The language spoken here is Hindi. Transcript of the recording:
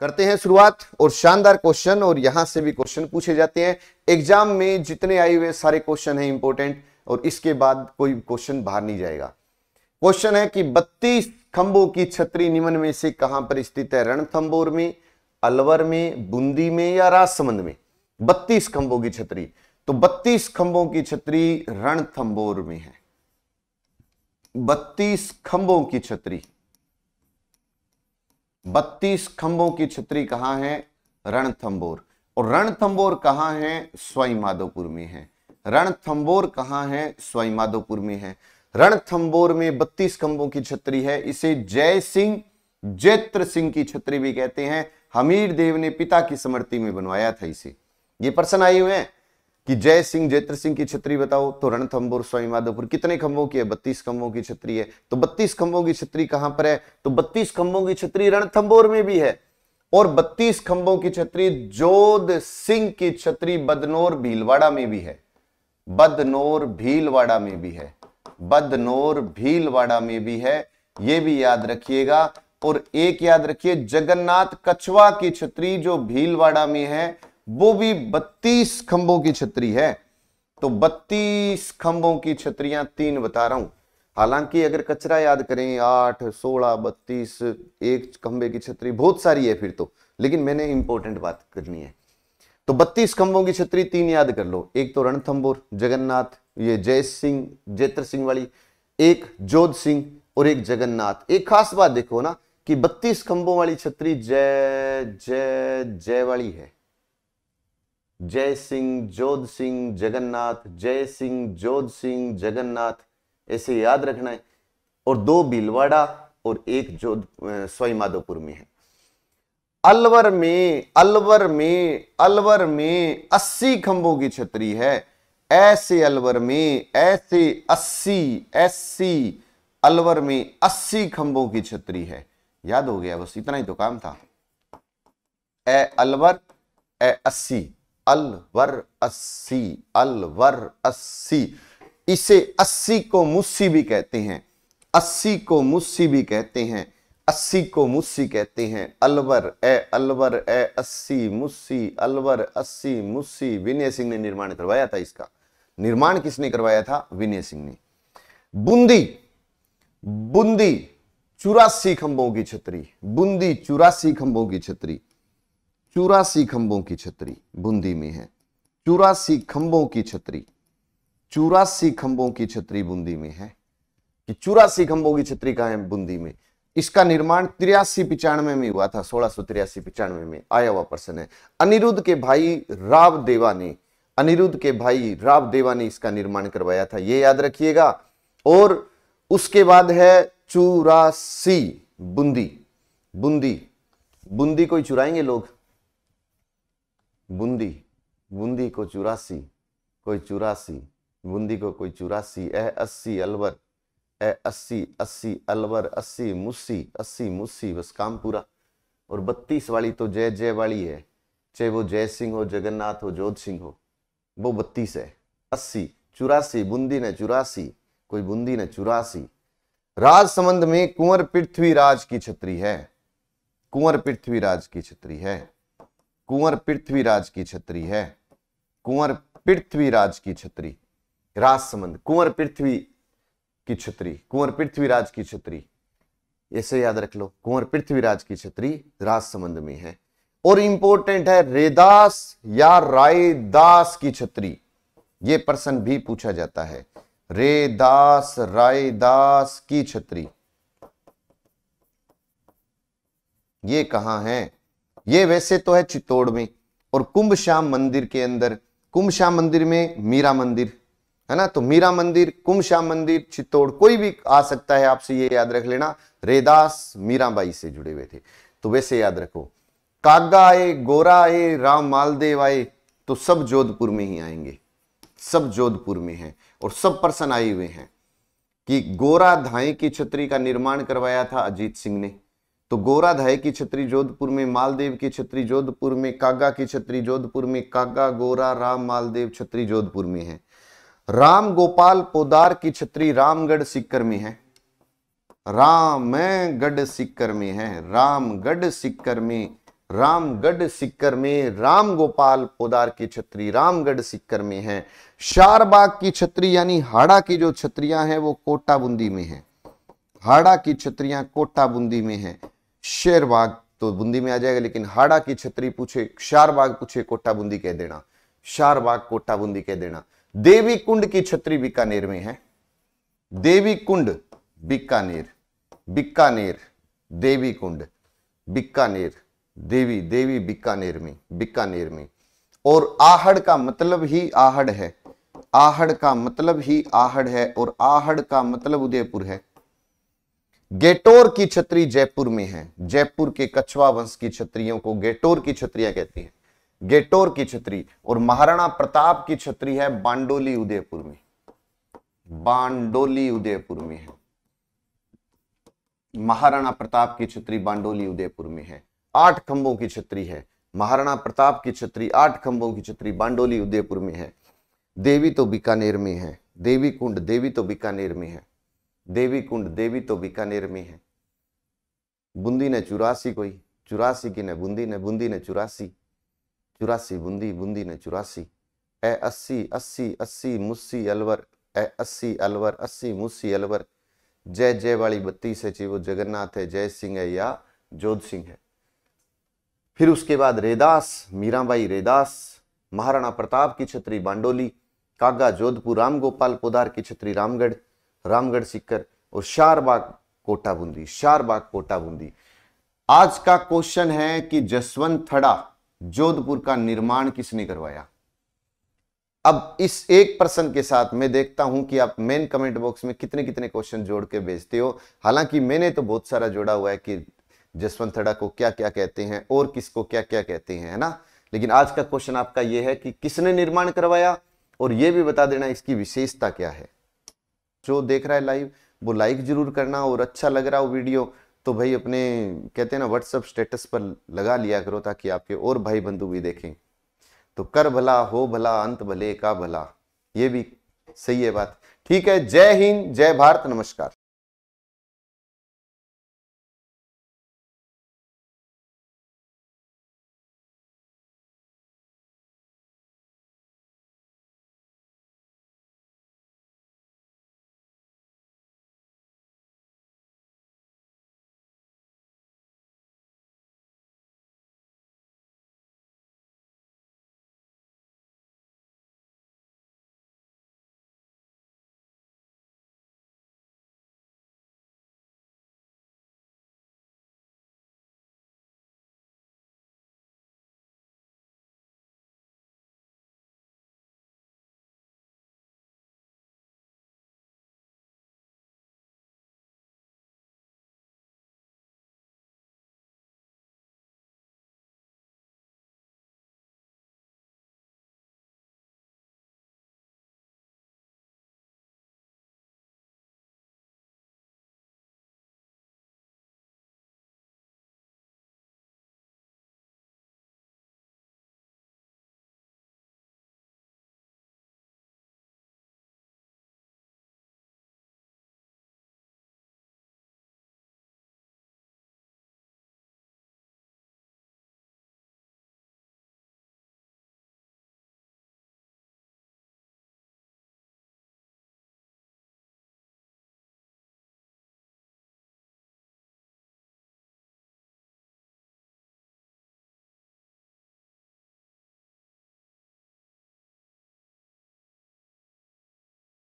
करते हैं शुरुआत और शानदार क्वेश्चन और यहां से भी क्वेश्चन पूछे जाते हैं एग्जाम में जितने आए हुए सारे क्वेश्चन हैं इंपॉर्टेंट और इसके बाद कोई क्वेश्चन बाहर नहीं जाएगा क्वेश्चन है कि बत्तीस खंबों की छतरी निम्न में से कहां पर स्थित है रणथंबोर में अलवर में बूंदी में या राजसमंद में बत्तीस खंबों की छतरी तो बत्तीस खंबों की छतरी रणथंबोर में है बत्तीस खंबों की छतरी बत्तीस खंभों की छतरी कहां है रणथंबोर और रणथंबोर कहां है स्वाई माधोपुर में है रणथंबोर कहां है स्वाई माधोपुर में है रणथंबोर में बत्तीस खंभों की छतरी है इसे जय सिंह जैत्र सिंह की छतरी भी कहते हैं हमीर देव ने पिता की समृति में बनवाया था इसे ये प्रश्न आए हुए हैं कि जय सिंह जयत्र सिंह की छतरी बताओ तो रणथंबोर स्वामी माधोपुर कितने खंभों की है बत्तीस खंभों की छतरी है तो बत्तीस खंभों की छतरी कहां पर है तो बत्तीस खंभों की छतरी रणथंबोर में भी है और बत्तीस खंभों की छतरी जोध सिंह की छतरी बदनोर भीलवाड़ा में भी है बदनोर भीलवाड़ा में भी है बदनोर भीलवाड़ा में भी है ये भी याद रखिएगा और एक याद रखिए जगन्नाथ कछवा की छतरी जो भीलवाड़ा में है वो भी बत्तीस खंभों की छतरी है तो बत्तीस खंभों की छतरियां तीन बता रहा हूं हालांकि अगर कचरा याद करें आठ सोलह बत्तीस एक खंबे की छतरी बहुत सारी है फिर तो लेकिन मैंने इंपॉर्टेंट बात करनी है तो बत्तीस खंभों की छतरी तीन याद कर लो एक तो रणथंबोर जगन्नाथ ये जय सिंह जैत्र सिंह वाली एक जोध सिंह और एक जगन्नाथ एक खास बात देखो ना कि बत्तीस खंभों वाली छतरी जय जय जय वाली है जय सिंह जोध सिंह जगन्नाथ जय सिंह जोध सिंह जगन्नाथ ऐसे याद रखना है और दो बिलवाड़ा और एक जोध स्वाई माधोपुर में है अलवर में अलवर में अलवर में अस्सी खंभों की छतरी है ऐसे अलवर में ऐसे अस्सी ऐसी अलवर में अस्सी खंभों की छतरी है याद हो गया बस इतना ही तो काम था ए अलवर ए अस्सी अलवर अस्सी अलवर अस्सी इसे अस्सी को मुस्सी भी कहते हैं अस्सी को मुस्सी भी कहते हैं अस्सी को मुस्सी कहते हैं अलवर ए अलवर ए अस्सी मुस्सी अलवर अस्सी मुस्सी विनय सिंह ने निर्माण करवाया था इसका निर्माण किसने करवाया था विनय सिंह ने बूंदी बूंदी चुरासी खंभों की छतरी बूंदी चुरासी खंभों की छतरी चौरासी खंभों की छतरी बूंदी में है चौरासी खंभों की छतरी चौरासी खंभों की छतरी बूंदी में है कि चौरासी खंभों की छतरी कहा है बूंदी में इसका निर्माण तिरासी पिचानवे में हुआ था सोलह सौ तिरासी पिचानवे में आया हुआ पर्सन है अनिरुद्ध के भाई राव देवा ने अनिरुद्ध के भाई राव देवा ने इसका निर्माण करवाया था यह याद रखिएगा और उसके बाद है चूरासी बूंदी बूंदी बूंदी कोई चुराएंगे लोग बूंदी बूंदी को चुरासी कोई चुरासी बूंदी को कोई चुरासी ए अस्सी अलवर ए अस्सी अस्सी अलवर अस्सी मुस्सी अस्सी मुस्सी बस काम पूरा और बत्तीस वाली तो जय जय वाली है चाहे वो जय सिंह हो जगन्नाथ हो जोध सिंह हो वो बत्तीस है अस्सी चुरासी बूंदी ने चुरासी कोई बूंदी ने चुरासी राजसमंद में कुंवर पृथ्वीराज की छत्री है कुंवर पृथ्वीराज की छत्री है कुंवर पृथ्वीराज की छत्री है कुंवर पृथ्वीराज की छत्री राजसमंद कुंवर पृथ्वी की छत्री कुंवर पृथ्वीराज की छत्री ऐसे याद रख लो कुंवर पृथ्वीराज की छत्री राजसमंद में है और इंपॉर्टेंट है रेदास या रायदास की छत्री ये प्रश्न भी पूछा जाता है रेदास रायदास की छत्री ये कहां है ये वैसे तो है चित्तौड़ में और कुंभ श्याम मंदिर के अंदर कुंभ श्याम मंदिर में मीरा मंदिर है ना तो मीरा मंदिर कुंभ श्याम मंदिर चित्तौड़ कोई भी आ सकता है आपसे ये याद रख लेना रेदास मीराबाई से जुड़े हुए थे तो वैसे याद रखो कागा आए गोरा आए राम मालदेव आए तो सब जोधपुर में ही आएंगे सब जोधपुर में हैं और सब पर्सन आए हुए हैं कि गोरा धाई की छतरी का निर्माण करवाया था अजीत सिंह ने तो गोराधाय की छत्री जोधपुर में मालदेव की छत्री जोधपुर में कागा की छत्री जोधपुर में कागा गोरा राम मालदेव छत्री जोधपुर में है राम गोपाल पोदार की छत्री रामगढ़ सिक्कर में है रामगढ़ सिक्कर में है रामगढ़ सिक्कर में रामगढ़ सिक्कर में राम गोपाल पोदार की छत्री रामगढ़ सिक्कर में है शारबाग की छत्री यानी हाड़ा की जो छत्रियां हैं वो कोटा बूंदी में है हाड़ा की छत्रियां कोटा बूंदी में है शेर बाग तो बूंदी में आ जाएगा लेकिन हाड़ा की छतरी पूछे शार बाग पूछे कोटा बूंदी कह देना शार बाग कोटा बूंदी कह देना देवी कुंड की छतरी बीकानेर में है देवी कुंड बीकानेर बीकानेर देवी कुंड बीकानेर देवी देवी बीकानेर में बीकानेर में और आहड़ का मतलब ही आहड़ है आहड़ का मतलब ही आहड़ है और आहड़ का मतलब उदयपुर है गेटोर की छत्री जयपुर में है जयपुर के कछवा वंश की छत्रियों को गेटोर की छत्रिया कहती है गेटोर की छतरी और महाराणा प्रताप की छत्री है बांडोली उदयपुर में बांडोली उदयपुर में है महाराणा प्रताप की छत्री बांडोली उदयपुर में है आठ खंभों की छत्री है महाराणा प्रताप की छत्री आठ खंभों की छत्री बांडोली उदयपुर में है देवी तो बीकानेर में है देवी कुंड देवी तो बीकानेर में है देवी कुंड देवी तो बीकानेर में है बूंदी ने चुरासी कोई चुरासी की ने बूंदी ने बूंदी ने चुरासी चुरासी बूंदी बूंदी ने चुरासी ए अस्सी अस्सी अस्सी मुस्सी अलवर ए अस्सी अलवर अस्सी मुस्सी अलवर जय जय वाली बत्तीस है वो जगन्नाथ है जय सिंह है या जोध सिंह है फिर उसके बाद रेदास मीराबाई रेदास महाराणा प्रताप की छत्री बांडोली कागा जोधपुर राम गोपाल पोदार की छत्री रामगढ़ रामगढ़ सिक्कर और शारबाग कोटा बूंदी शारबाग कोटा बूंदी आज का क्वेश्चन है कि जसवंत थड़ा जोधपुर का निर्माण किसने करवाया अब इस एक प्रश्न के साथ मैं देखता हूं कि आप मेन कमेंट बॉक्स में कितने कितने क्वेश्चन जोड़ के भेजते हो हालांकि मैंने तो बहुत सारा जोड़ा हुआ है कि जसवंत थड़ा को क्या क्या कहते हैं और किसको क्या क्या कहते हैं है ना लेकिन आज का क्वेश्चन आपका यह है कि किसने निर्माण करवाया और यह भी बता देना इसकी विशेषता क्या है जो देख रहा है लाइव वो लाइक जरूर करना और अच्छा लग रहा हो वीडियो तो भाई अपने कहते हैं ना व्हाट्सअप स्टेटस पर लगा लिया करो ताकि आपके और भाई बंधु भी देखें तो कर भला हो भला अंत भले का भला ये भी सही है बात ठीक है जय हिंद जय भारत नमस्कार